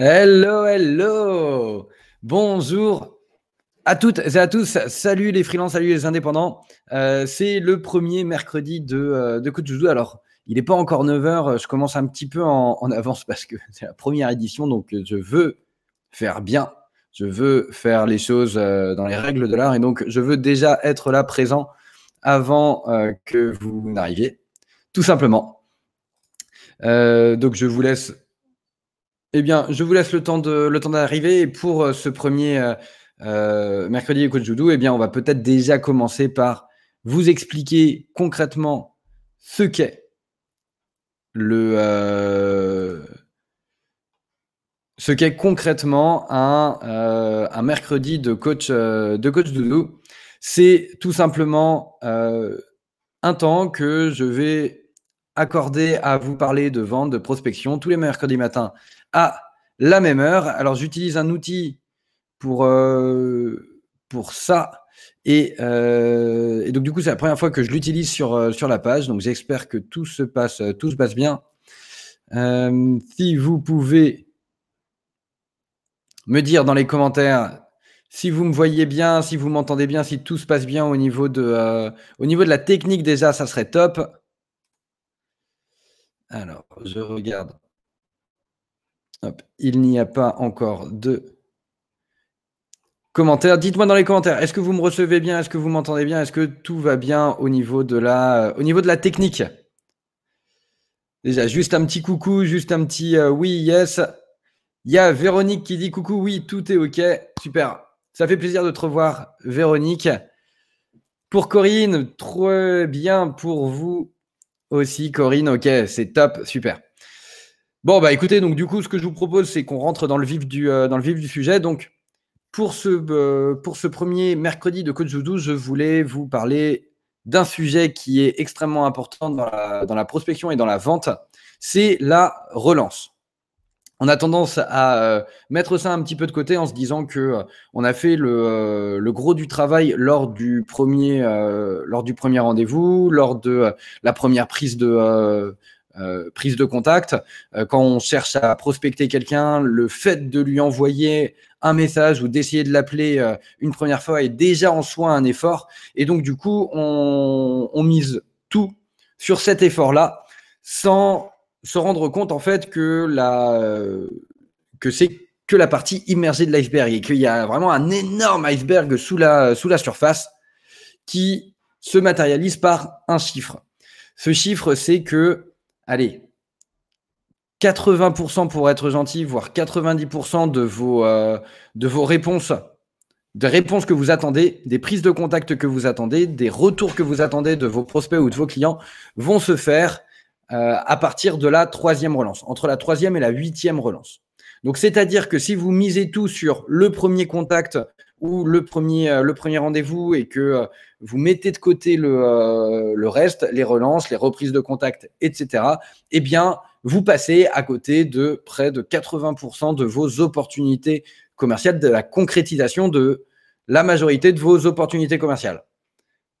Hello, hello Bonjour à toutes et à tous. Salut les freelances, salut les indépendants. Euh, c'est le premier mercredi de, euh, de Alors, il n'est pas encore 9h, je commence un petit peu en, avance parce que c'est la première édition, donc je veux faire bien. Je veux faire les choses euh, dans les règles de l'art et donc je veux déjà être là présent avant que vous n'arriviez, tout simplement. donc je vous laisse eh bien, je vous laisse le temps de le temps d'arriver. Et pour euh, ce premier euh, euh, mercredi Coach judo, eh bien, on va peut-être déjà commencer par vous expliquer concrètement ce qu'est le ce qu'est concrètement un, un, mercredi de coach de coach doudou. C'est tout simplement un temps que je vais accorder à vous parler de vente, de prospection tous les mercredis matins à la même heure. Alors j'utilise un outil pour, euh, pour ça. Euh, et, donc du coup, c'est la première fois que je l'utilise sur, euh, sur la page. Donc j'espère que tout se passe, tout se passe bien. si vous pouvez me dire dans les commentaires si vous me voyez bien, si vous m'entendez bien, si tout se passe bien au niveau de, au niveau de la technique déjà, ça serait top. Alors, je regarde il n'y a pas encore de commentaires. Dites-moi dans les commentaires, est-ce que vous me recevez bien Est-ce que vous m'entendez bien Est-ce que tout va bien au niveau de la, au niveau de la technique Déjà, juste un petit coucou, juste un petit euh, oui, yes. Il y a Véronique qui dit coucou, oui, tout est OK. Super. Ça fait plaisir de te revoir, Véronique. Pour Corinne, très bien pour vous aussi, Corinne. OK, c'est top, super. Bon, bah écoutez, donc du coup, ce que je vous propose, c'est qu'on rentre dans le vif du, euh, dans le vif du sujet. Donc, pour ce, euh, pour ce premier mercredi de Coach Zoudou, je voulais vous parler d'un sujet qui est extrêmement important dans la, prospection et dans la vente, c'est la relance. On a tendance à euh, mettre ça un petit peu de côté en se disant que on a fait le, le, gros du travail lors du premier, lors du premier rendez-vous, lors de la première prise de euh, prise de contact, euh, quand on cherche à prospecter quelqu'un, le fait de lui envoyer un message ou d'essayer de l'appeler euh, une première fois est déjà en soi un effort. Et donc, du coup, on, mise tout sur cet effort-là sans se rendre compte en fait que, la, que c'est que la partie immergée de l'iceberg et qu'il y a vraiment un énorme iceberg sous la, sous la surface qui se matérialise par un chiffre. Ce chiffre, c'est que allez, 80% pour être gentil, voire 90% de vos, euh, de vos réponses, des réponses que vous attendez, des prises de contact que vous attendez, des retours que vous attendez de vos prospects ou de vos clients vont se faire euh, à partir de la troisième relance, entre la troisième et la huitième relance. Donc, c'est-à-dire que si vous misez tout sur le premier contact, ou le premier, euh, le premier rendez-vous et que euh, vous mettez de côté euh, le, reste, les relances, les reprises de contact, etc., eh bien, vous passez à côté de près de 80% de vos opportunités commerciales, de la concrétisation de la majorité de vos opportunités commerciales.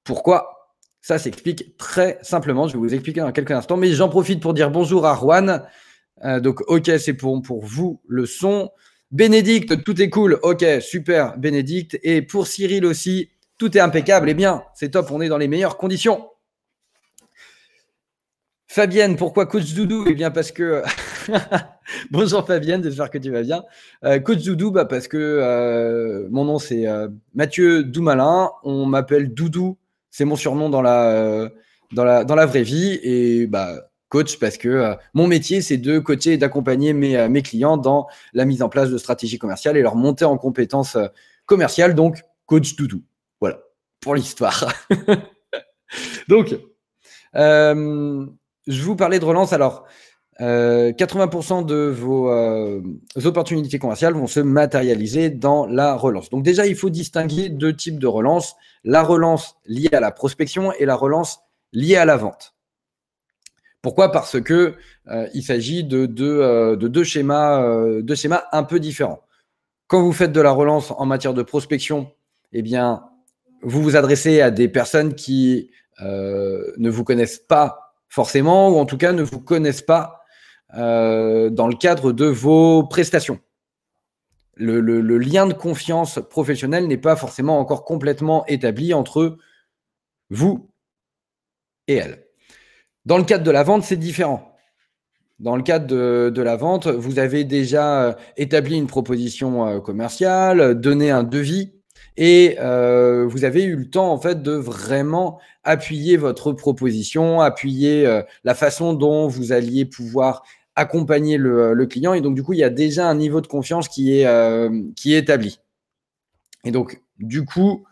Pourquoi ça s'explique très simplement. Je vais vous expliquer dans quelques instants. Mais j'en profite pour dire bonjour à Juan. donc, OK, c'est pour, pour vous le son. Bénédicte, tout est cool. Ok, super, Bénédicte. Et pour Cyril aussi, tout est impeccable. Eh bien, c'est top, on est dans les meilleures conditions. Fabienne, pourquoi Coach Doudou Eh bien, parce que. Bonjour Fabienne, j'espère que tu vas bien. Euh, Coach Doudou, bah, parce que euh, mon nom c'est euh, Mathieu Doumalin. On m'appelle Doudou, c'est mon surnom dans la, dans la, dans la vraie vie. Et bah, coach parce que euh, mon métier, c'est de coacher et d'accompagner euh, mes, clients dans la mise en place de stratégies commerciales et leur montée en compétences euh, commerciales. Donc, coach toutou. Voilà, pour l'histoire. donc, je vous parlais de relance. Alors, 80% de vos opportunités commerciales vont se matérialiser dans la relance. Donc déjà, il faut distinguer deux types de relance, la relance liée à la prospection et la relance liée à la vente. Pourquoi Parce que euh, il s'agit de, euh, euh, deux, schémas, un peu différents. Quand vous faites de la relance en matière de prospection, eh bien, vous vous adressez à des personnes qui ne vous connaissent pas forcément, ou en tout cas ne vous connaissent pas dans le cadre de vos prestations. Le, lien de confiance professionnel n'est pas forcément encore complètement établi entre vous et elle. Dans le cadre de la vente, c'est différent. Dans le cadre de, la vente, vous avez déjà euh, établi une proposition euh, commerciale, donné un devis et euh, vous avez eu le temps en fait de vraiment appuyer votre proposition, appuyer la façon dont vous alliez pouvoir accompagner le, client et donc du coup il y a déjà un niveau de confiance qui est, qui est établi. Et donc du coup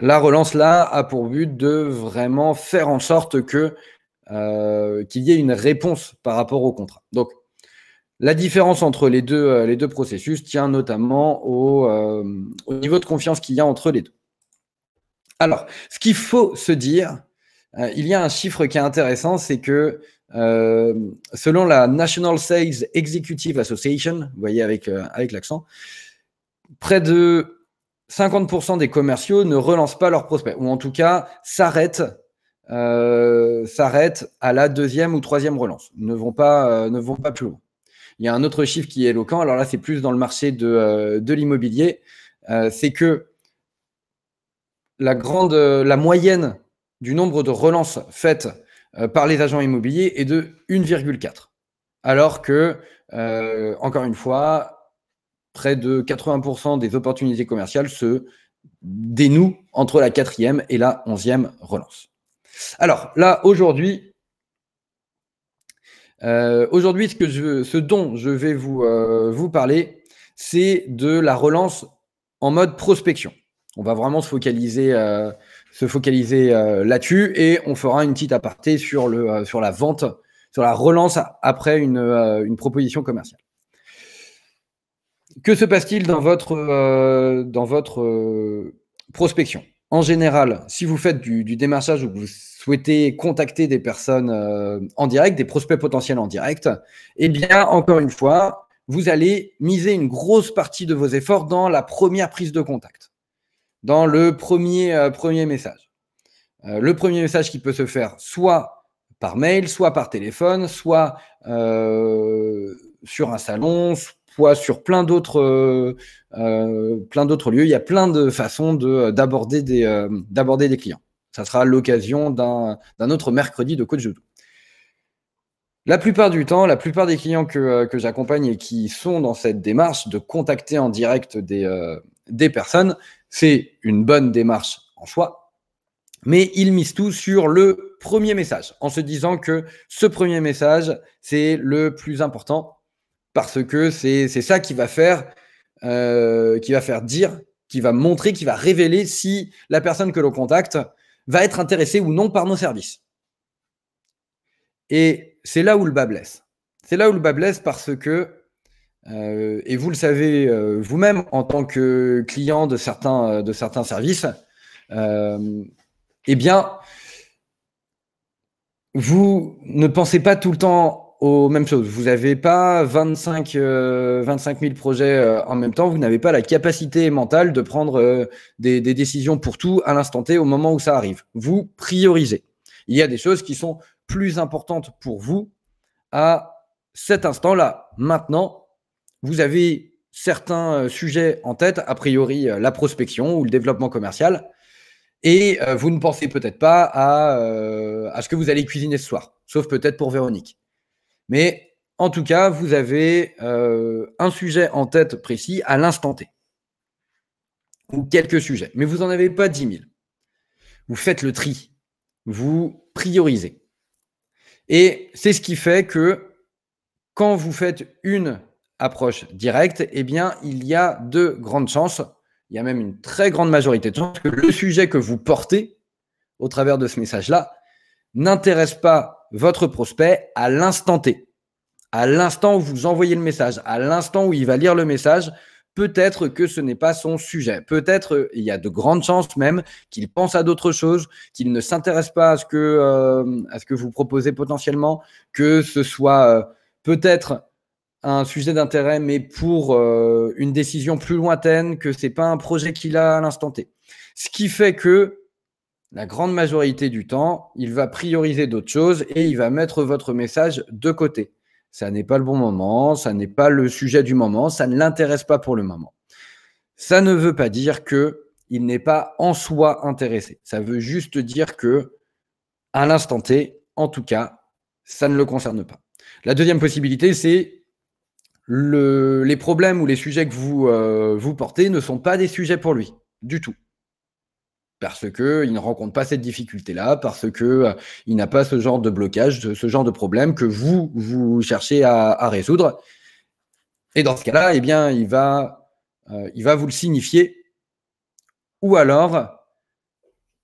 la relance là a pour but de vraiment faire en sorte que euh, qu'il y ait une réponse par rapport au contrat. Donc, la différence entre les deux, euh, les deux processus tient notamment euh, au, niveau de confiance qu'il y a entre les deux. Alors, ce qu'il faut se dire, il y a un chiffre qui est intéressant, c'est que selon la National Sales Executive Association, vous voyez avec, avec l'accent, près de 50% des commerciaux ne relancent pas leurs prospects, ou en tout cas s'arrêtent euh, s'arrêtent à la deuxième ou troisième relance, ne vont pas, euh, ne vont pas plus loin. Il y a un autre chiffre qui est éloquent, alors là c'est plus dans le marché de, euh, l'immobilier, c'est que la, grande, la moyenne du nombre de relances faites par les agents immobiliers est de 1,4. Alors que, encore une fois, près de 80% des opportunités commerciales se dénouent entre la quatrième et la onzième relance. Alors là, aujourd'hui, euh, aujourd'hui, ce, dont je vais vous, euh, vous parler, c'est de la relance en mode prospection. On va vraiment se focaliser, euh, là-dessus et on fera une petite aparté sur, le, sur la vente, sur la relance après une, une proposition commerciale. Que se passe-t-il dans votre, dans votre prospection en général, si vous faites du, démarchage ou que vous souhaitez contacter des personnes euh, en direct, des prospects potentiels en direct, eh bien, encore une fois, vous allez miser une grosse partie de vos efforts dans la première prise de contact, dans le premier, euh, premier message. Euh, le premier message qui peut se faire soit par mail, soit par téléphone, soit sur un salon, sur plein d'autres euh, euh, plein d'autres lieux. Il y a plein de façons euh, d'aborder des, d'aborder des clients. Ça sera l'occasion d'un autre mercredi de coach de La plupart du temps, la plupart des clients que, j'accompagne et qui sont dans cette démarche de contacter en direct des, des personnes, c'est une bonne démarche en soi, mais ils misent tout sur le premier message, en se disant que ce premier message, c'est le plus important parce que c'est ça qui va faire, euh, qui va faire dire, qui va montrer, qui va révéler si la personne que l'on contacte va être intéressée ou non par nos services. Et c'est là où le bas blesse. C'est là où le bas blesse parce que, euh, et vous le savez euh, vous-même en tant que client de certains, de certains services, eh bien, vous ne pensez pas tout le temps aux mêmes choses. Vous n'avez pas 25, 000 euh, projets euh, en même temps. Vous n'avez pas la capacité mentale de prendre euh, des, des, décisions pour tout à l'instant T au moment où ça arrive. Vous priorisez. Il y a des choses qui sont plus importantes pour vous à cet instant-là. Maintenant, vous avez certains sujets en tête, a priori la prospection ou le développement commercial, et vous ne pensez peut-être pas à, à ce que vous allez cuisiner ce soir, sauf peut-être pour Véronique. Mais en tout cas, vous avez euh, un sujet en tête précis à l'instant T. Ou quelques sujets. Mais vous n'en avez pas 10 000. Vous faites le tri. Vous priorisez. Et c'est ce qui fait que quand vous faites une approche directe, eh bien, il y a de grandes chances, il y a même une très grande majorité de chances que le sujet que vous portez au travers de ce message-là n'intéresse pas votre prospect à l'instant T. À l'instant où vous envoyez le message, à l'instant où il va lire le message, peut-être que ce n'est pas son sujet. Peut-être, euh, il y a de grandes chances même qu'il pense à d'autres choses, qu'il ne s'intéresse pas à ce, que, euh, ce que vous proposez potentiellement, que ce soit euh, peut-être un sujet d'intérêt, mais pour une décision plus lointaine, que ce n'est pas un projet qu'il a à l'instant T. Ce qui fait que la grande majorité du temps, il va prioriser d'autres choses et il va mettre votre message de côté. Ça n'est pas le bon moment, ça n'est pas le sujet du moment, ça ne l'intéresse pas pour le moment. Ça ne veut pas dire que il n'est pas en soi intéressé. Ça veut juste dire que à l'instant T, en tout cas, ça ne le concerne pas. La deuxième possibilité, c'est les problèmes ou les sujets que vous, euh, vous portez ne sont pas des sujets pour lui, du tout parce qu'il ne rencontre pas cette difficulté-là, parce qu'il euh, il n'a pas ce genre de blocage, ce, genre de problème que vous, vous cherchez à, résoudre. Et dans ce cas-là, eh bien, il va, euh, il va vous le signifier, ou alors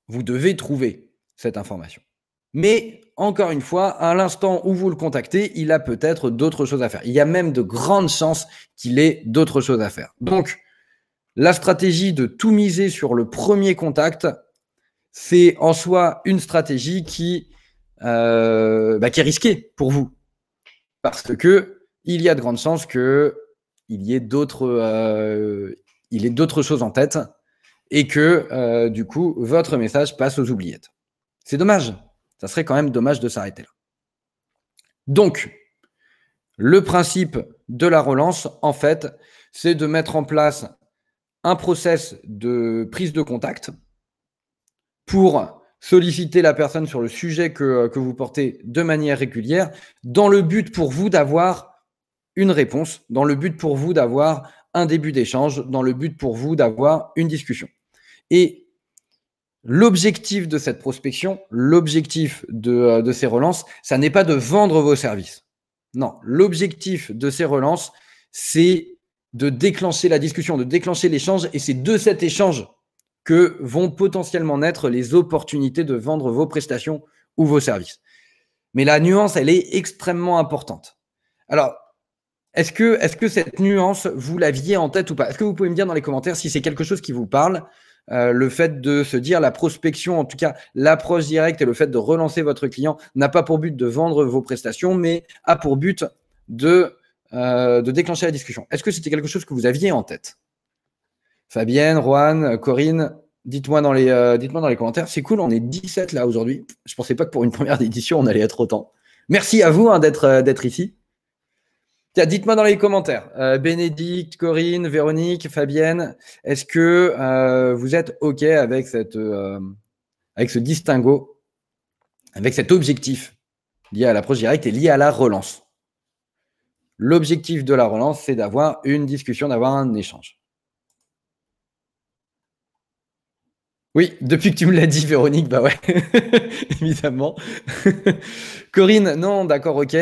vous devez trouver cette information. Mais encore une fois, à l'instant où vous le contactez, il a peut-être d'autres choses à faire. Il y a même de grandes chances qu'il ait d'autres choses à faire. Donc, la stratégie de tout miser sur le premier contact, c'est en soi une stratégie qui, euh, bah, est risquée pour vous. Parce que il y a de grandes chances qu'il euh, y ait d'autres choses en tête et que euh, du coup votre message passe aux oubliettes. C'est dommage. Ça serait quand même dommage de s'arrêter là. Donc, le principe de la relance, en fait, c'est de mettre en place un process de prise de contact pour solliciter la personne sur le sujet que, vous portez de manière régulière, dans le but pour vous d'avoir une réponse, dans le but pour vous d'avoir un début d'échange, dans le but pour vous d'avoir une discussion. Et l'objectif de cette prospection, l'objectif de, de ces relances, ça n'est pas de vendre vos services. Non, l'objectif de ces relances, c'est de déclencher la discussion, de déclencher l'échange. Et c'est de cet échange que vont potentiellement naître les opportunités de vendre vos prestations ou vos services. Mais la nuance, elle est extrêmement importante. Alors, est-ce que, est -ce que cette nuance, vous l'aviez en tête ou pas Est-ce que vous pouvez me dire dans les commentaires si c'est quelque chose qui vous parle euh, le fait de se dire la prospection, en tout cas l'approche directe et le fait de relancer votre client n'a pas pour but de vendre vos prestations, mais a pour but de euh, de déclencher la discussion. Est-ce que c'était quelque chose que vous aviez en tête Fabienne, Juan, Corinne, dites-moi dans, les, euh, dans les commentaires. C'est cool, on est 17 là aujourd'hui. Je ne pensais pas que pour une première édition, on allait être autant. Merci à vous hein, euh, d'être ici. Dites-moi dans les commentaires, Bénédicte, Corinne, Véronique, Fabienne, est-ce que vous êtes OK avec, cette, avec ce distinguo, avec cet objectif lié à l'approche directe et lié à la relance L'objectif de la relance, c'est d'avoir une discussion, d'avoir un échange. Oui, depuis que tu me l'as dit, Véronique, bah ouais, évidemment. Corinne, non, d'accord, ok.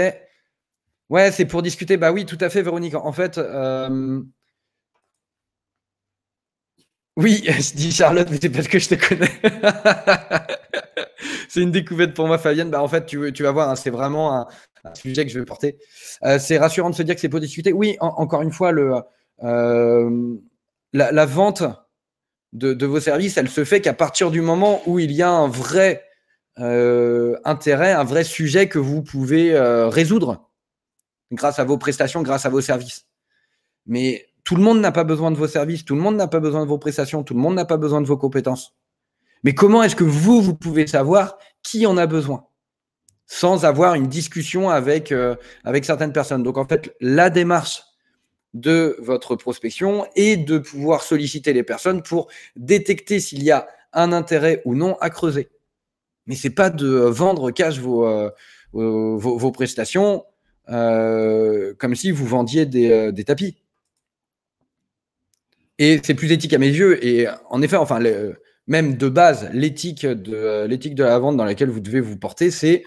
Ouais, c'est pour discuter. Bah oui, tout à fait, Véronique. En fait, euh, oui, je dis Charlotte, mais c'est parce que je te connais. c'est une découverte pour moi, Fabienne. Bah, en fait, tu, vas voir, hein, c'est vraiment un, un sujet que je vais porter. Euh, c'est rassurant de se dire que c'est pour discuter. Oui, encore une fois, euh, la, vente de, vos services, elle se fait qu'à partir du moment où il y a un vrai euh, intérêt, un vrai sujet que vous pouvez résoudre grâce à vos prestations, grâce à vos services. Mais tout le monde n'a pas besoin de vos services, tout le monde n'a pas besoin de vos prestations, tout le monde n'a pas besoin de vos compétences. Mais comment est-ce que vous, vous pouvez savoir qui en a besoin sans avoir une discussion avec, euh, avec certaines personnes. Donc en fait, la démarche de votre prospection est de pouvoir solliciter les personnes pour détecter s'il y a un intérêt ou non à creuser. Mais ce n'est pas de vendre cash vos, euh, vos, prestations euh, comme si vous vendiez des, tapis. Et c'est plus éthique à mes yeux. Et en effet, enfin, même de base, l'éthique de, l'éthique de la vente dans laquelle vous devez vous porter, c'est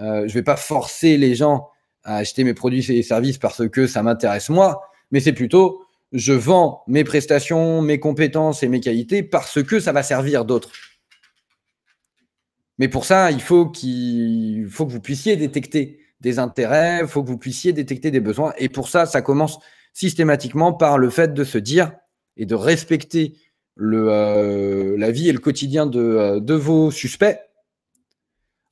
euh, je ne vais pas forcer les gens à acheter mes produits et services parce que ça m'intéresse moi, mais c'est plutôt je vends mes prestations, mes compétences et mes qualités parce que ça va servir d'autres. Mais pour ça, il faut, qu'il faut que vous puissiez détecter des intérêts, il faut que vous puissiez détecter des besoins. Et pour ça, ça commence systématiquement par le fait de se dire et de respecter euh, la vie et le quotidien de euh, vos suspects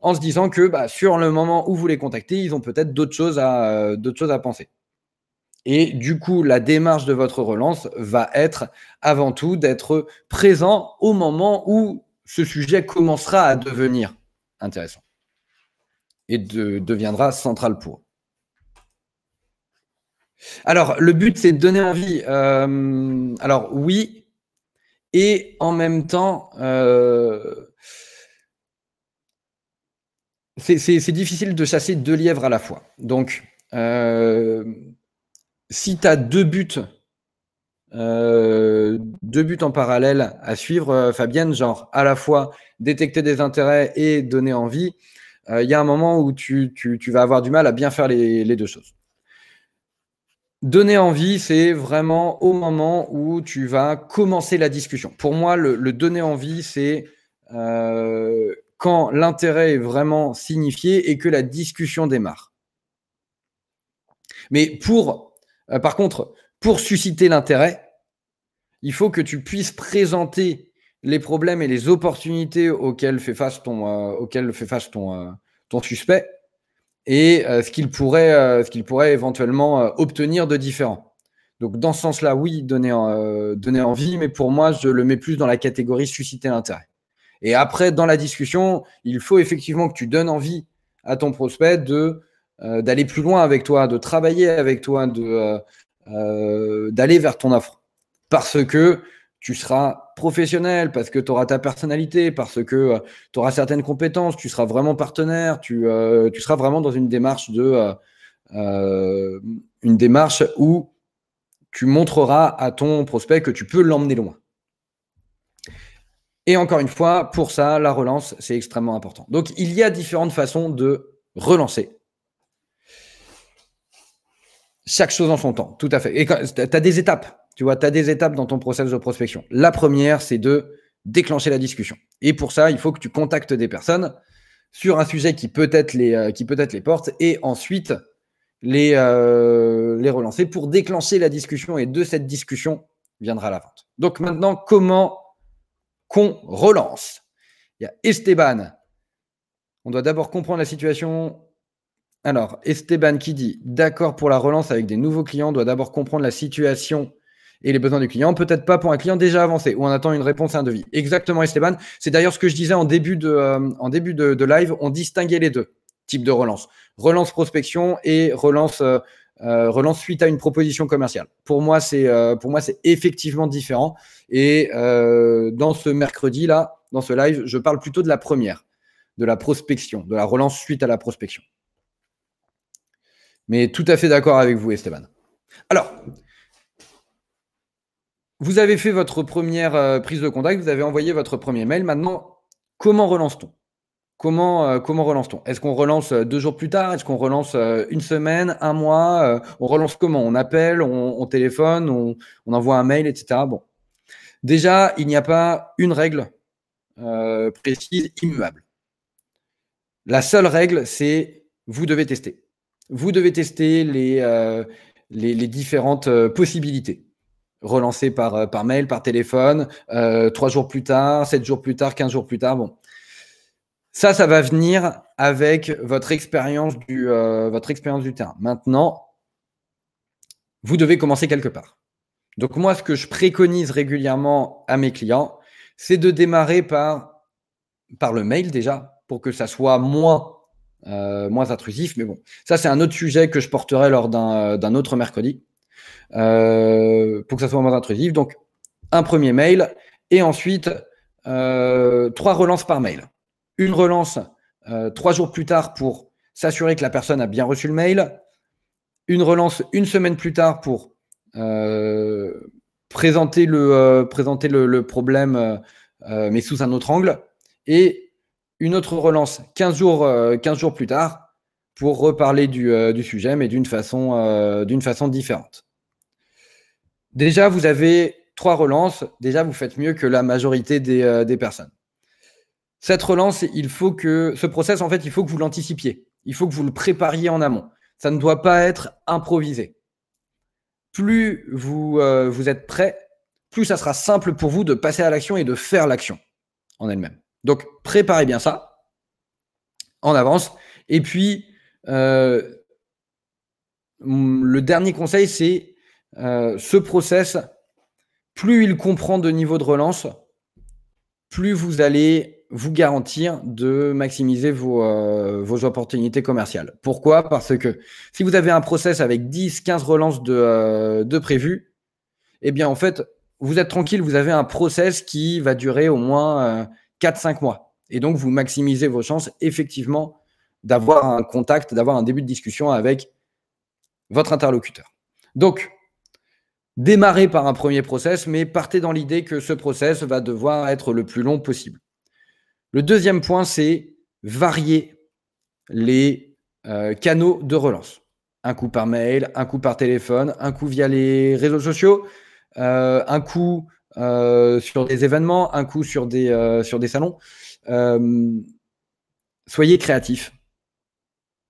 en se disant que bah, sur le moment où vous les contactez, ils ont peut-être euh, d'autres choses, à, penser. Et du coup, la démarche de votre relance va être avant tout d'être présent au moment où ce sujet commencera à devenir intéressant et deviendra central pour. Alors, le but, c'est de donner envie. Euh, alors, oui, et en même temps, euh, c'est difficile de chasser deux lièvres à la fois. Donc, euh, si tu as deux buts, euh, deux buts en parallèle à suivre, euh, Fabienne, genre à la fois détecter des intérêts et donner envie, il y a un moment où tu, vas avoir du mal à bien faire les, deux choses. Donner envie, c'est vraiment au moment où tu vas commencer la discussion. Pour moi, le, le donner envie, c'est quand l'intérêt est vraiment signifié et que la discussion démarre. Mais pour, euh, par contre, pour susciter l'intérêt, il faut que tu puisses présenter les problèmes et les opportunités auxquelles fait face ton, euh, fait face ton, euh, suspect et ce qu'il pourrait, pourrait, éventuellement obtenir de différent. Donc dans ce sens-là, oui, donner envie, mais pour moi, je le mets plus dans la catégorie susciter l'intérêt. Et après, dans la discussion, il faut effectivement que tu donnes envie à ton prospect de euh, d'aller plus loin avec toi, de travailler avec toi, de euh, euh, d'aller vers ton offre, parce que tu seras professionnel, parce que tu auras ta personnalité, parce que tu auras certaines compétences, tu seras vraiment partenaire, tu, tu seras vraiment dans une démarche de une démarche où tu montreras à ton prospect que tu peux l'emmener loin. Et encore une fois, pour ça, la relance, c'est extrêmement important. Donc, il y a différentes façons de relancer. Chaque chose en son temps, tout à fait. Et tu as des étapes, tu vois, tu as des étapes dans ton process de prospection. La première, c'est de déclencher la discussion. Et pour ça, il faut que tu contactes des personnes sur un sujet qui peut-être les, euh, qui peut être les porte et ensuite les, euh, les relancer pour déclencher la discussion. Et de cette discussion viendra la vente. Donc maintenant, comment qu'on relance. Il y a Esteban. On doit d'abord comprendre la situation. Alors, Esteban qui dit d'accord pour la relance avec des nouveaux clients, doit d'abord comprendre la situation et les besoins du client, peut-être pas pour un client déjà avancé, où on attend une réponse à un devis. Exactement, Esteban. C'est d'ailleurs ce que je disais en début, de, euh, en début de, live, on distinguait les deux types de relance. Relance prospection et relance euh, euh, relance suite à une proposition commerciale. Pour moi, c'est euh, effectivement différent. Et euh, dans ce mercredi là, dans ce live, je parle plutôt de la première, de la prospection, de la relance suite à la prospection. Mais tout à fait d'accord avec vous, Esteban. Alors, vous avez fait votre première prise de contact, vous avez envoyé votre premier mail. Maintenant, comment relance-t-on Comment, euh, comment relance-t-on Est-ce qu'on relance euh, deux jours plus tard Est-ce qu'on relance euh, une semaine, un mois On relance comment On appelle, on, téléphone, on, envoie un mail, etc. Bon. Déjà, il n'y a pas une règle précise, immuable. La seule règle, c'est vous devez tester. Vous devez tester les, les, différentes possibilités Relancer par, par mail, par téléphone, trois jours plus tard, sept jours plus tard, quinze jours plus tard. Bon, ça, ça va venir avec votre expérience du, euh, votre expérience du terrain. Maintenant, vous devez commencer quelque part. Donc moi, ce que je préconise régulièrement à mes clients, c'est de démarrer par, par le mail déjà, pour que ça soit moins, euh, moins intrusif. Mais bon, ça c'est un autre sujet que je porterai lors d'un euh, autre mercredi, pour que ça soit moins intrusif. Donc un premier mail, et ensuite trois relances par mail une relance euh, trois jours plus tard pour s'assurer que la personne a bien reçu le mail, une relance une semaine plus tard pour euh, présenter le, euh, problème mais sous un autre angle, et une autre relance 15 jours, jours plus tard pour reparler du, sujet mais d'une façon, façon différente. Déjà, vous avez trois relances, déjà vous faites mieux que la majorité des personnes. Cette relance, il faut que ce process, en fait, il faut que vous l'anticipiez. Il faut que vous le prépariez en amont. Ça ne doit pas être improvisé. Plus vous, euh, vous êtes prêt, plus ça sera simple pour vous de passer à l'action et de faire l'action en elle-même. Donc, préparez bien ça en avance. Et puis, euh, le dernier conseil, c'est euh, ce process, plus il comprend de niveau de relance, plus vous allez vous garantir de maximiser vos, euh, vos opportunités commerciales. Pourquoi Parce que si vous avez un process avec 10, 15 relances de, euh, de prévues, eh bien en fait, vous êtes tranquille, vous avez un process qui va durer au moins 4-5 euh, mois. Et donc, vous maximisez vos chances effectivement d'avoir un contact, d'avoir un début de discussion avec votre interlocuteur. Donc, Démarrer par un premier process, mais partez dans l'idée que ce process va devoir être le plus long possible. Le deuxième point, c'est varier les euh, canaux de relance. Un coup par mail, un coup par téléphone, un coup via les réseaux sociaux, euh, un coup euh, sur des événements, un coup sur des, sur des salons. soyez créatifs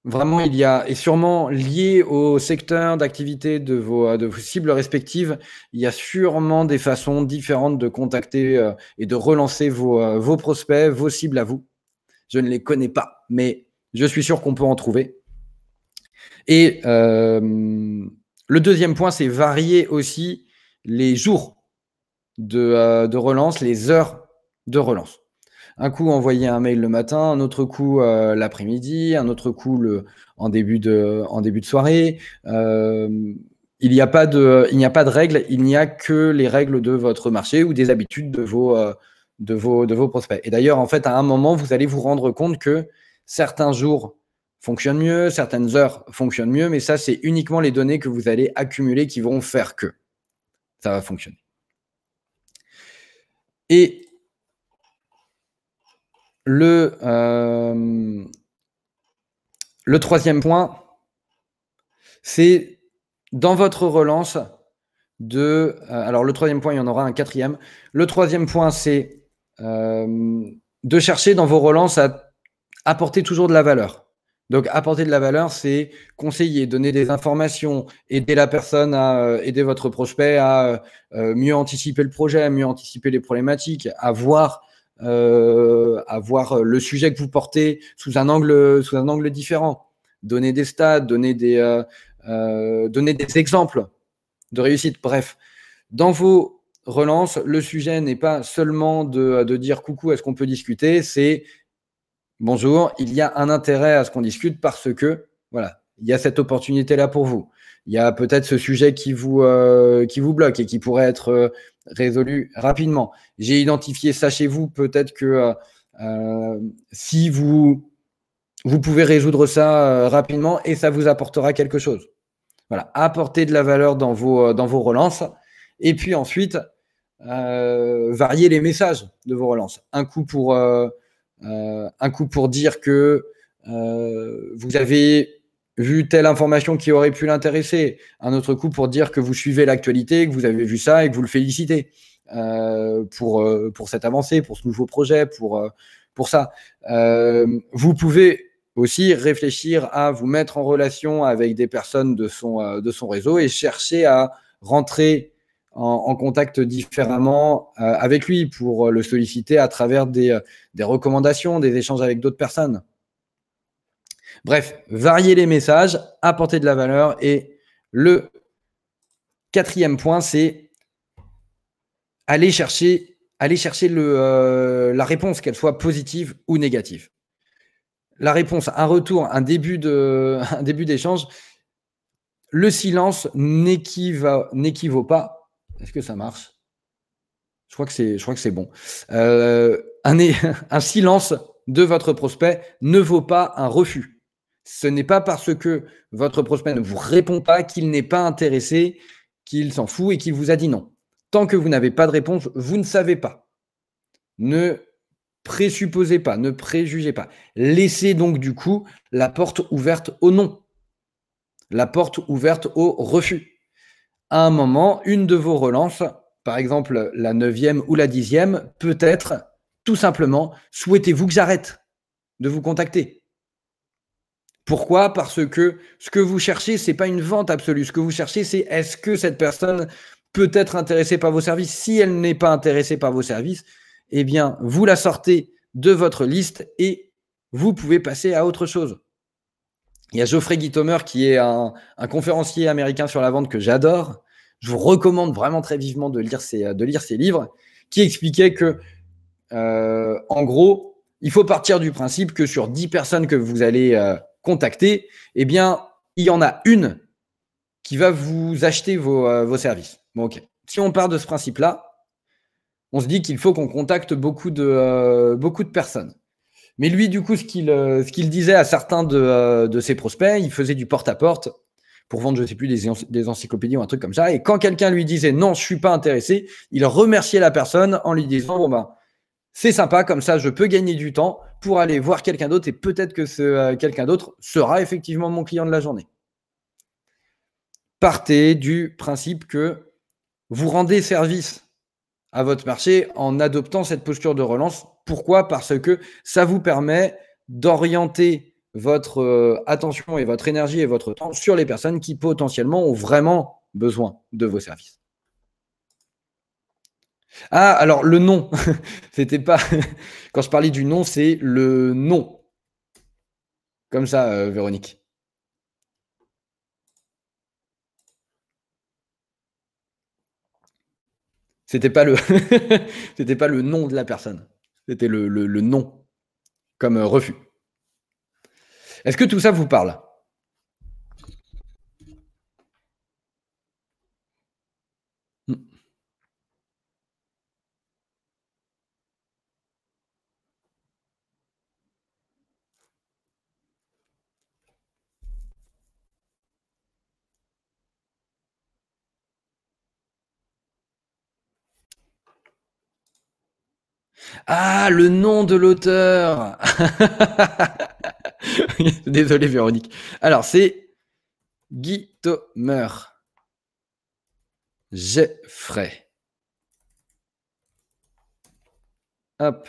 Vraiment, il y a, et sûrement lié au secteur d'activité de vos, de cibles respectives, il y a sûrement des façons différentes de contacter euh, et de relancer euh, vos, prospects, vos cibles à vous. Je ne les connais pas, mais je suis sûr qu'on peut en trouver. Et euh, le deuxième point, c'est varier aussi les jours de relance, les heures de relance un coup envoyer un mail le matin, un autre coup euh, l'après-midi, un autre coup en, début de, en début de soirée. Euh, il n'y a pas de, il n'y a pas de règles, il n'y a que les règles de votre marché ou des habitudes de vos, euh, de de vos prospects. Et d'ailleurs, en fait, à un moment, vous allez vous rendre compte que certains jours fonctionnent mieux, certaines heures fonctionnent mieux, mais ça, c'est uniquement les données que vous allez accumuler qui vont faire que ça va fonctionner. Et euh, le, troisième point, c'est dans votre relance de... Euh, alors le troisième point, il y en aura un quatrième. Le troisième point, c'est euh, de chercher dans vos relances à apporter toujours de la valeur. Donc apporter de la valeur, c'est conseiller, donner des informations, aider la personne à aider votre prospect à mieux anticiper le projet, à mieux anticiper les problématiques, à voir euh, avoir euh, le sujet que vous portez sous un angle, sous un angle différent, donner des stades, donner des, euh, donner des exemples de réussite. Bref, dans vos relances, le sujet n'est pas seulement de, de dire coucou, est-ce qu'on peut discuter, c'est bonjour, il y a un intérêt à ce qu'on discute parce que, voilà, il y a cette opportunité-là pour vous. Il y a peut-être ce sujet qui vous, qui vous bloque et qui pourrait être résolu rapidement. J'ai identifié sachez vous, peut-être que euh, euh, si vous, vous pouvez résoudre ça euh, rapidement et ça vous apportera quelque chose. Voilà, apporter de la valeur dans vos, dans vos relances. Et puis ensuite, variez varier les messages de vos relances. Un coup pour, un coup pour dire que vous avez vu telle information qui aurait pu l'intéresser, un autre coup pour dire que vous suivez l'actualité, que vous avez vu ça et que vous le félicitez euh, pour, euh, pour cette avancée, pour ce nouveau projet, pour, euh, pour ça. vous pouvez aussi réfléchir à vous mettre en relation avec des personnes de son, de son réseau et chercher à rentrer en, contact différemment avec lui pour le solliciter à travers des recommandations, des échanges avec d'autres personnes. Bref, varier les messages, apporter de la valeur. Et le quatrième point, c'est aller chercher, aller chercher le, euh, la réponse, qu'elle soit positive ou négative. La réponse, un retour, un début de, d'échange. Le silence n'équivaut pas. Est-ce que ça marche Je crois que c'est bon. Euh, un silence de votre prospect ne vaut pas un refus. Ce n'est pas parce que votre prospect ne vous répond pas qu'il n'est pas intéressé, qu'il s'en fout et qu'il vous a dit non. Tant que vous n'avez pas de réponse, vous ne savez pas. Ne présupposez pas, ne préjugez pas. Laissez donc du coup la porte ouverte au non, la porte ouverte au refus. À un moment, une de vos relances, par exemple la neuvième ou la dixième, peut être tout simplement souhaitez-vous que j'arrête de vous contacter pourquoi Parce que ce que vous cherchez, ce n'est pas une vente absolue. Ce que vous cherchez, c'est est-ce que cette personne peut être intéressée par vos services Si elle n'est pas intéressée par vos services, eh bien, vous la sortez de votre liste et vous pouvez passer à autre chose. Il y a Geoffrey Guitomer qui est un, conférencier américain sur la vente que j'adore. Je vous recommande vraiment très vivement de lire ses, de lire livres, qui expliquait que, euh, en gros, il faut partir du principe que sur 10 personnes que vous allez euh, contacter, eh bien, il y en a une qui va vous acheter euh, vos, services. Bon, ok. Si on part de ce principe-là, on se dit qu'il faut qu'on contacte beaucoup de, euh, beaucoup de personnes. Mais lui, du coup, ce qu'il euh, disait à certains de, ses prospects, il faisait du porte-à-porte pour vendre, je ne sais plus, des, des, encyclopédies ou un truc comme ça. Et quand quelqu'un lui disait non, je ne suis pas intéressé, il remerciait la personne en lui disant, bon ben, c'est sympa, comme ça je peux gagner du temps pour aller voir quelqu'un d'autre et peut-être que ce euh, quelqu'un d'autre sera effectivement mon client de la journée. Partez du principe que vous rendez service à votre marché en adoptant cette posture de relance. Pourquoi Parce que ça vous permet d'orienter votre euh, attention et votre énergie et votre temps sur les personnes qui potentiellement ont vraiment besoin de vos services. Ah, alors le nom. C'était pas. Quand je parlais du nom, c'est le nom. Comme ça, euh, Véronique. C'était pas le. C'était pas le nom de la personne. C'était le, nom. Comme euh, refus. Est-ce que tout ça vous parle Ah, le nom de l'auteur Désolé Véronique. Alors, c'est Guy Thomer. Jeffrey. Hop.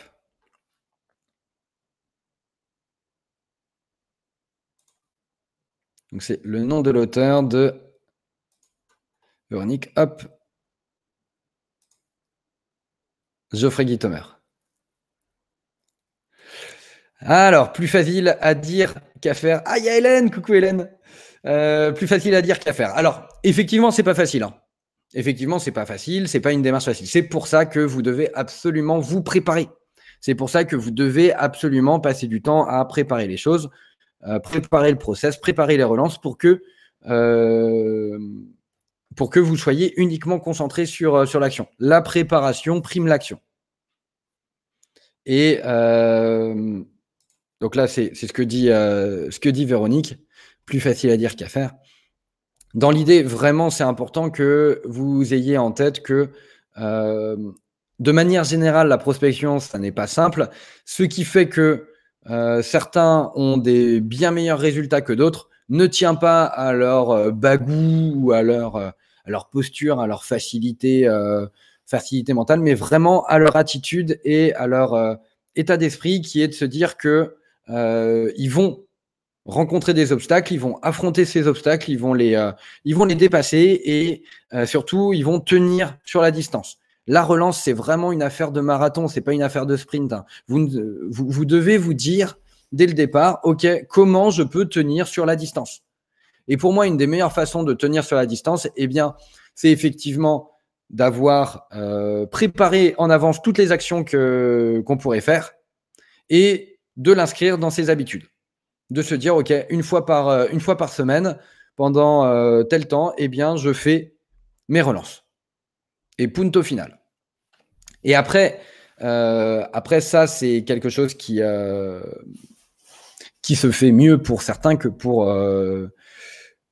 Donc c'est le nom de l'auteur de Véronique. Hop. Geoffrey Guitomer. Alors, plus facile à dire qu'à faire. Ah, il y a Hélène, coucou Hélène. Euh, plus facile à dire qu'à faire. Alors, effectivement, c'est pas facile. Effectivement, Effectivement, c'est pas facile, c'est pas une démarche facile. C'est pour ça que vous devez absolument vous préparer. C'est pour ça que vous devez absolument passer du temps à préparer les choses, euh, préparer le process, préparer les relances pour que, euh, pour que vous soyez uniquement concentré sur, sur l'action. La préparation prime l'action. Et, donc là, c'est euh, ce, que dit, Véronique. Plus facile à dire qu'à faire. Dans l'idée, vraiment, c'est important que vous ayez en tête que euh, de manière générale, la prospection, ça n'est pas simple. Ce qui fait que euh, certains ont des bien meilleurs résultats que d'autres ne tient pas à leur bagou ou à leur, posture, à leur facilité, facilité mentale, mais vraiment à leur attitude et à leur état d'esprit qui est de se dire que euh, ils vont rencontrer des obstacles, ils vont affronter ces obstacles, ils vont les, euh, ils vont les dépasser et euh, surtout, ils vont tenir sur la distance. La relance, c'est vraiment une affaire de marathon, c'est pas une affaire de sprint. Hein. Vous, vous, vous, devez vous dire dès le départ, OK, comment je peux tenir sur la distance Et pour moi, une des meilleures façons de tenir sur la distance, eh bien, c'est effectivement d'avoir euh, préparé en avance toutes les actions que qu'on pourrait faire et de l'inscrire dans ses habitudes. De se dire, OK, une fois par, euh, une fois par semaine, pendant euh, tel temps, eh bien, je fais mes relances. Et punto final. Et après, euh, après ça, c'est quelque chose qui, qui se fait mieux pour certains que pour,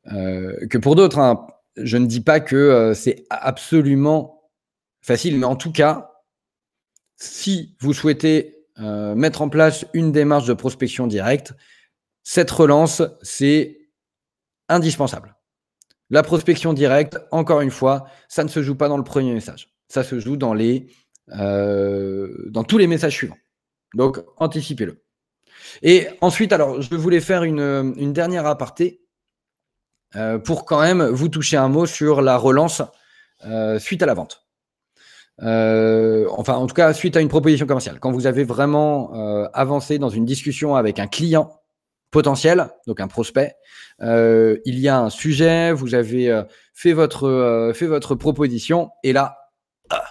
que pour d'autres. Hein. Je ne dis pas que c'est absolument facile, mais en tout cas, si vous souhaitez euh, mettre en place une démarche de prospection directe, cette relance, c'est indispensable. La prospection directe, encore une fois, ça ne se joue pas dans le premier message. Ça se joue dans, les, euh, dans tous les messages suivants. Donc, anticipez-le. Et ensuite, alors, je voulais faire une, dernière aparté euh, pour quand même vous toucher un mot sur la relance suite à la vente. Euh, enfin, en tout cas, suite à une proposition commerciale, quand vous avez vraiment euh, avancé dans une discussion avec un client potentiel, donc un prospect, euh, il y a un sujet, vous avez euh, fait, votre, fait votre proposition, et là, ah,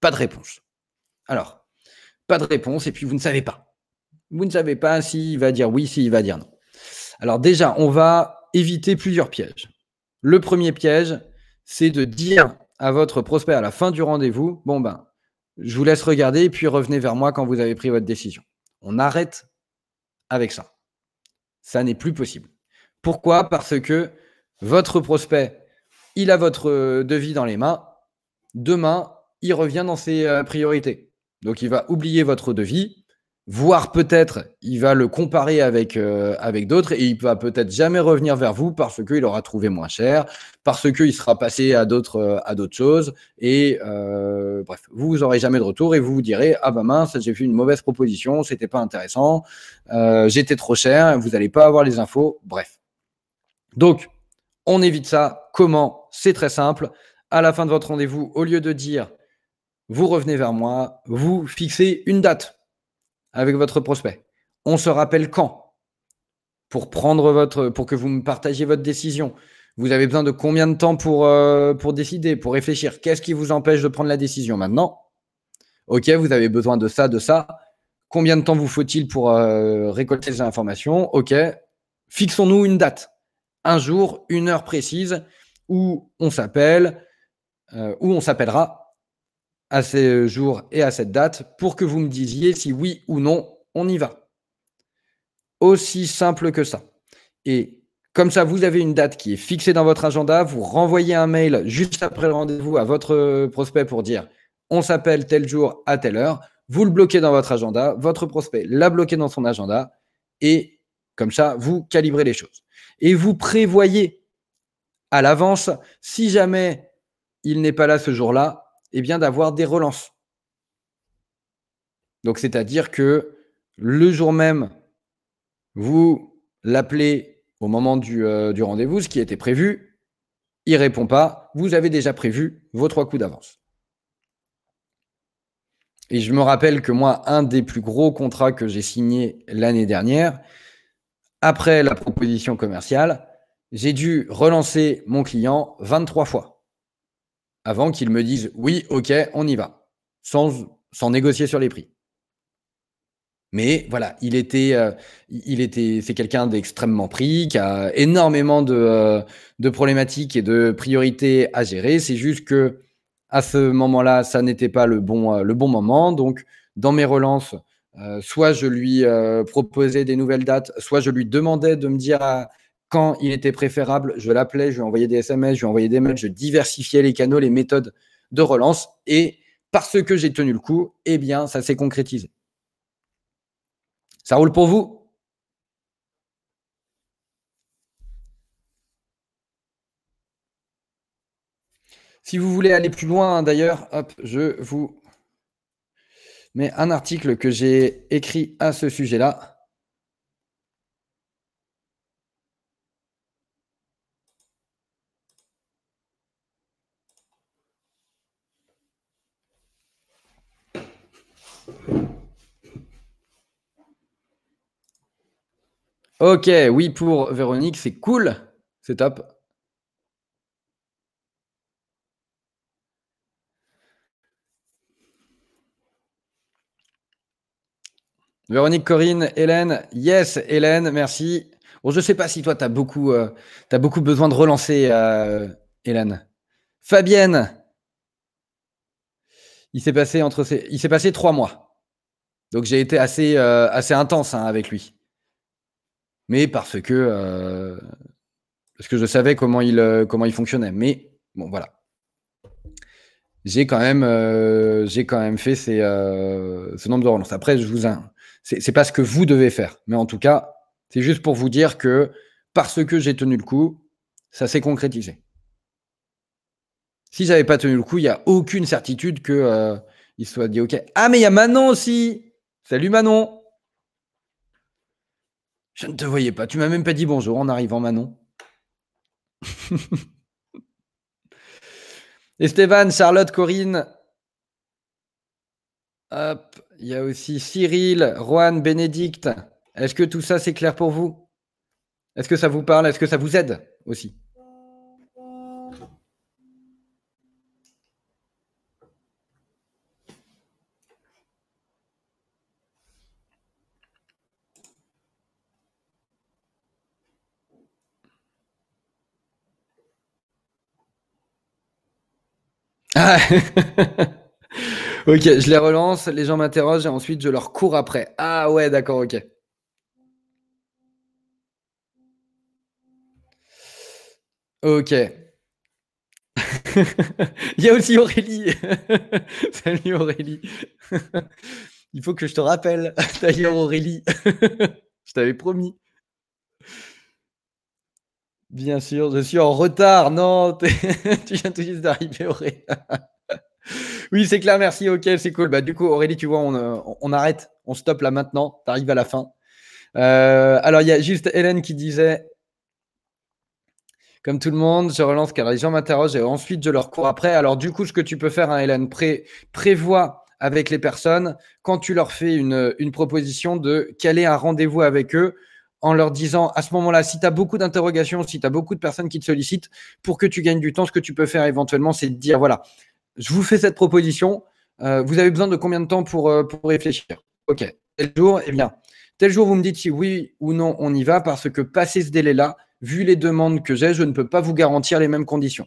pas de réponse. Alors, pas de réponse, et puis vous ne savez pas. Vous ne savez pas s'il va dire oui, s'il va dire non. Alors déjà, on va éviter plusieurs pièges. Le premier piège, c'est de dire à votre prospect à la fin du rendez-vous, bon ben, je vous laisse regarder et puis revenez vers moi quand vous avez pris votre décision. On arrête avec ça. Ça n'est plus possible. Pourquoi Parce que votre prospect, il a votre euh, devis dans les mains. Demain, il revient dans ses euh, priorités. Donc, il va oublier votre devis, voire peut-être il va le comparer avec, euh, avec d'autres et il va peut-être jamais revenir vers vous parce qu'il aura trouvé moins cher, parce qu'il sera passé à d'autres euh, choses et euh, bref, vous n'aurez jamais de retour et vous vous direz ah bah mince j'ai fait une mauvaise proposition, c'était pas intéressant, j'étais trop cher, vous n'allez pas avoir les infos, bref. Donc on évite ça. Comment C'est très simple. À la fin de votre rendez-vous, au lieu de dire vous revenez vers moi, vous fixez une date avec votre prospect. On se rappelle quand pour prendre votre, pour que vous me partagiez votre décision. Vous avez besoin de combien de temps pour, euh, pour décider, pour réfléchir Qu'est-ce qui vous empêche de prendre la décision maintenant Ok, vous avez besoin de ça, de ça. Combien de temps vous faut-il pour euh, récolter ces informations Ok, fixons-nous une date, un jour, une heure précise où on s'appelle, euh, où on s'appellera à ces jours et à cette date pour que vous me disiez si oui ou non on y va. Aussi simple que ça. Et comme ça, vous avez une date qui est fixée dans votre agenda, vous renvoyez un mail juste après le rendez-vous à votre prospect pour dire on s'appelle tel jour à telle heure, vous le bloquez dans votre agenda, votre prospect l'a bloqué dans son agenda, et comme ça, vous calibrez les choses. Et vous prévoyez à l'avance, si jamais il n'est pas là ce jour-là, eh bien d'avoir des relances. Donc c'est-à-dire que le jour même, vous l'appelez au moment du, euh, du rendez-vous, ce qui était prévu, il ne répond pas, vous avez déjà prévu vos trois coups d'avance. Et je me rappelle que moi, un des plus gros contrats que j'ai signé l'année dernière, après la proposition commerciale, j'ai dû relancer mon client 23 fois avant qu'il me dise « oui, ok, on y va, sans, sans négocier sur les prix. Mais voilà, il était, euh, il était, c'est quelqu'un d'extrêmement pris, qui a énormément euh, de, problématiques et de priorités à gérer. C'est juste que à ce moment-là, ça n'était pas le bon, euh, le bon moment. Donc, dans mes relances, soit je lui proposais des nouvelles dates, soit je lui demandais de me dire à, quand il était préférable, je l'appelais, je lui envoyais des SMS, je lui envoyais des mails, je diversifiais les canaux, les méthodes de relance. Et parce que j'ai tenu le coup, eh bien, ça s'est concrétisé. Ça roule pour vous Si vous voulez aller plus loin, d'ailleurs, hop, je vous mets un article que j'ai écrit à ce sujet-là. Ok, oui pour Véronique, c'est cool, c'est top. Véronique, Corinne, Hélène, yes, Hélène, merci. je ne sais pas si toi, tu as, beaucoup, euh, as beaucoup besoin de relancer, euh, Hélène. Fabienne, il s'est passé, entre passé trois mois. Donc j'ai été assez, euh, assez intense hein, avec lui mais parce que, euh, parce que je savais comment il, euh, comment il fonctionnait. Mais bon, voilà. J'ai quand, même, euh, quand même fait ces, ce nombre de relances. Après, je vous c'est pas ce que vous devez faire, mais en tout cas, c'est juste pour vous dire que parce que j'ai tenu le coup, ça s'est concrétisé. Si j'avais pas tenu le coup, il n'y a aucune certitude que il soit dit OK. Ah mais il y a Manon aussi. Salut Manon. Je ne te voyais pas. Tu m'as même pas dit bonjour en arrivant, Manon. Esteban, Charlotte, Corinne. Hop, il y a aussi Cyril, Juan, Bénédicte. Est-ce que tout ça, c'est clair pour vous Est-ce que ça vous parle Est-ce que ça vous aide aussi Ah ok, je les relance, les gens m'interrogent et ensuite je leur cours après. Ah ouais, d'accord, ok. Ok. Il y a aussi Aurélie. Salut Aurélie. Il faut que je te rappelle, d'ailleurs Aurélie. je t'avais promis. Bien sûr, je suis en retard. Non, tu viens tout juste d'arriver, Aurélie. oui, c'est clair, merci. Ok, c'est cool. Bah, du coup, Aurélie, tu vois, on, euh, arrête. On stoppe là maintenant. Tu arrives à la fin. Euh, alors, il y a juste Hélène qui disait Comme tout le monde, je relance car les gens m'interrogent et ensuite je leur cours après. Alors, du coup, ce que tu peux faire, hein, Hélène, pré prévois avec les personnes quand tu leur fais une, une proposition de caler un rendez-vous avec eux en leur disant à ce moment-là, si tu as beaucoup d'interrogations, si tu as beaucoup de personnes qui te sollicitent, pour que tu gagnes du temps, ce que tu peux faire éventuellement, c'est de dire, voilà, je vous fais cette proposition, euh, vous avez besoin de combien de temps pour, euh, pour réfléchir Ok, tel jour, eh bien, tel jour, vous me dites si oui ou non on y va, parce que passer ce délai-là, vu les demandes que j'ai, je ne peux pas vous garantir les mêmes conditions.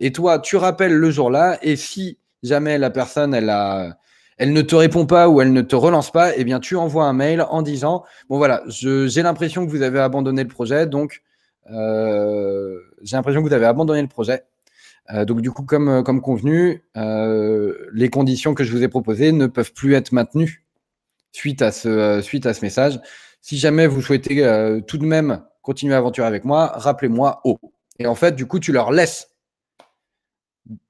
Et toi, tu rappelles le jour-là, et si jamais la personne, elle a elle ne te répond pas ou elle ne te relance pas, eh bien, tu envoies un mail en disant Bon, voilà, j'ai l'impression que vous avez abandonné le projet, donc euh, j'ai l'impression que vous avez abandonné le projet. Euh, donc, du coup, comme, comme convenu, euh, les conditions que je vous ai proposées ne peuvent plus être maintenues suite à ce, suite à ce message. Si jamais vous souhaitez tout de même continuer à aventurer avec moi, rappelez-moi au. Et en fait, du coup, tu leur laisses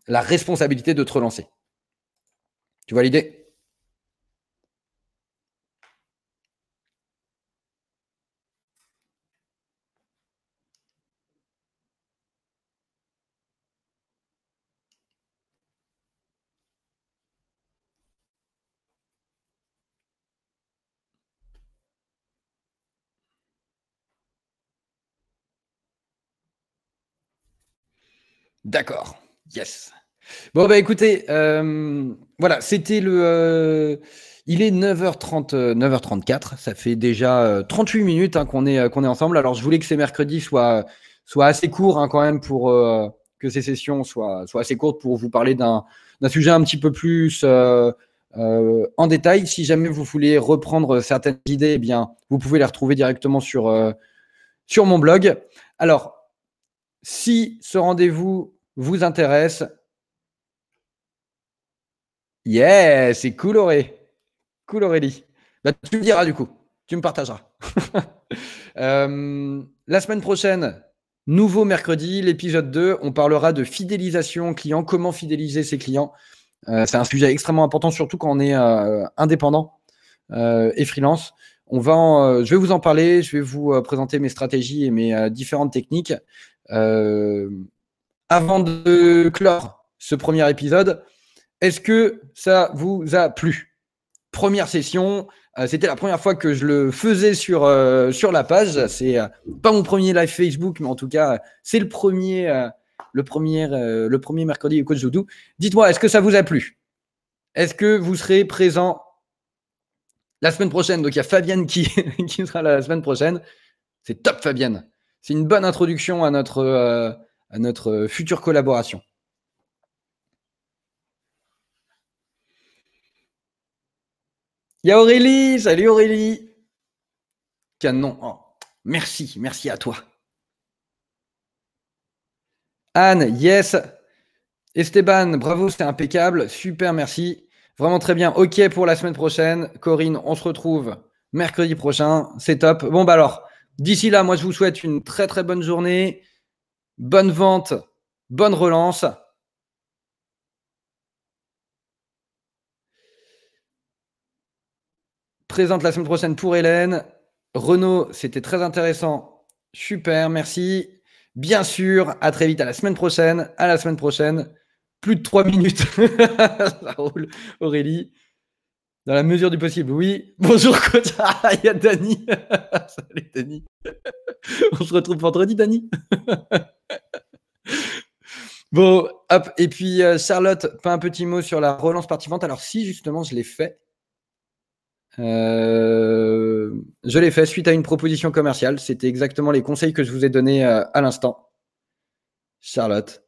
la responsabilité de te relancer. Tu vois l'idée D'accord. Yes. Bon, bah écoutez, euh, voilà, c'était le. Euh, il est 9h30, h 34 Ça fait déjà 38 euh, minutes hein, qu'on est, euh, est ensemble. Alors, je voulais que ces mercredis soient, assez courts hein, quand même pour que ces sessions soient, assez courtes pour vous parler d'un sujet un petit peu plus en détail. Si jamais vous voulez reprendre certaines idées, eh bien, vous pouvez les retrouver directement sur, sur mon blog. Alors, si ce rendez-vous vous intéresse, Yeah, c'est cool, Auré. Aurélie. Bah, tu me diras du coup. Tu me partageras. Euh, la semaine prochaine, nouveau mercredi, l'épisode 2, on parlera de fidélisation client, comment fidéliser ses clients. Euh, c'est un sujet extrêmement important, surtout quand on est euh, indépendant et freelance. On va je vais vous en parler, je vais vous présenter mes stratégies et mes différentes techniques. avant de clore ce premier épisode, est-ce que ça vous a plu Première session, euh, c'était la première fois que je le faisais sur, euh, sur la page. C'est euh, pas mon premier live Facebook, mais en tout cas, c'est le premier, le premier, le premier mercredi au Coach Dites-moi, est-ce que ça vous a plu Est-ce que vous serez présent la semaine prochaine Donc il y a Fabienne qui, qui sera là la semaine prochaine. C'est top, Fabienne. C'est une bonne introduction à notre, à notre future collaboration. Il y a Aurélie, salut Aurélie. Canon, oh, merci, merci à toi. Anne, yes. Esteban, bravo, c'était impeccable. Super, merci. Vraiment très bien. OK pour la semaine prochaine. Corinne, on se retrouve mercredi prochain. C'est top. Bon, bah alors, d'ici là, moi, je vous souhaite une très, très bonne journée. Bonne vente, bonne relance. présente la semaine prochaine pour Hélène. Renaud, c'était très intéressant. Super, merci. Bien sûr, à très vite, à la semaine prochaine. À la semaine prochaine. Plus de trois minutes. Ça roule, Aurélie. Dans la mesure du possible, oui. Bonjour, coach. il y a Dani. Salut, On se retrouve vendredi, Dani. bon, hop. Et puis, euh, Charlotte, pas un petit mot sur la relance participante. Alors, si, justement, je l'ai fait. Euh, je l'ai fait suite à une proposition commerciale. C'était exactement les conseils que je vous ai donnés euh, à l'instant. Charlotte.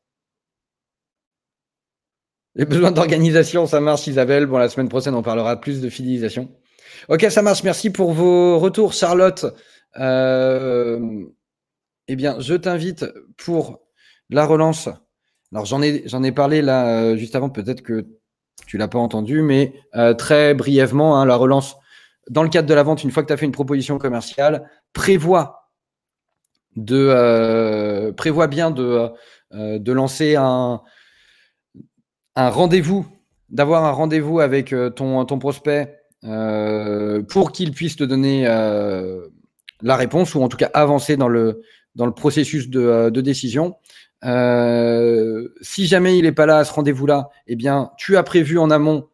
les besoin d'organisation, ça marche Isabelle. Bon, la semaine prochaine, on parlera plus de fidélisation. Ok, ça marche. Merci pour vos retours, Charlotte. Euh, eh bien, je t'invite pour la relance. Alors, j'en ai, j'en ai parlé là juste avant. Peut-être que tu l'as pas entendu, mais euh, très brièvement, hein, la relance, dans le cadre de la vente, une fois que tu as fait une proposition commerciale, prévois de, euh, bien de, euh, de lancer un, un rendez-vous, d'avoir un rendez-vous avec ton, ton prospect pour qu'il puisse te donner la réponse, ou en tout cas avancer dans le, dans le processus de, de décision. Euh, si jamais il n'est pas là à ce rendez-vous-là, eh bien, tu as prévu en amont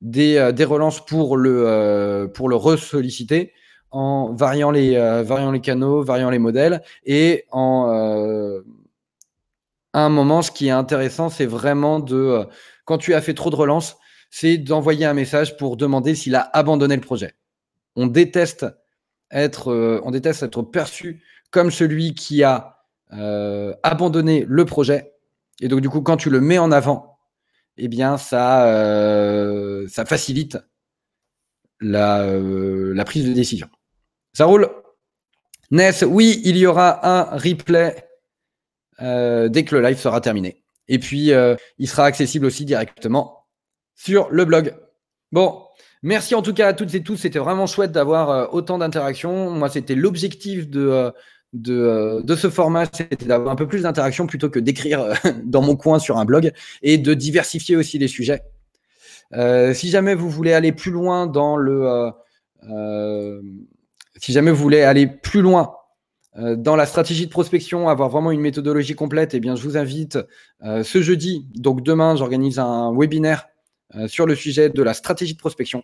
des, euh, relances pour le, euh, pour le ressolliciter en variant les, variant les canaux, variant les modèles et en à un moment, ce qui est intéressant, c'est vraiment de, quand tu as fait trop de relances, c'est d'envoyer un message pour demander s'il a abandonné le projet. On déteste être, on déteste être perçu comme celui qui a euh, abandonner le projet. Et donc, du coup, quand tu le mets en avant, eh bien, ça, euh, ça facilite la, euh, la, prise de décision. Ça roule Ness, oui, il y aura un replay dès que le live sera terminé. Et puis, il sera accessible aussi directement sur le blog. Bon, merci en tout cas à toutes et tous. C'était vraiment chouette d'avoir autant d'interactions. Moi, c'était l'objectif de euh, de, ce format, c'était d'avoir un peu plus d'interaction plutôt que d'écrire euh, dans mon coin sur un blog et de diversifier aussi les sujets. Euh, si jamais vous voulez aller plus loin dans le, si jamais vous voulez aller plus loin dans la stratégie de prospection, avoir vraiment une méthodologie complète, eh bien, je vous invite ce jeudi, donc demain, j'organise un webinaire sur le sujet de la stratégie de prospection.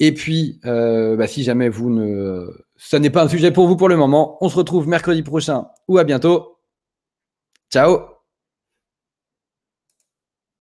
Et puis, euh, bah, si jamais vous ne... Ça n'est pas un sujet pour vous pour le moment, on se retrouve mercredi prochain ou à bientôt. Ciao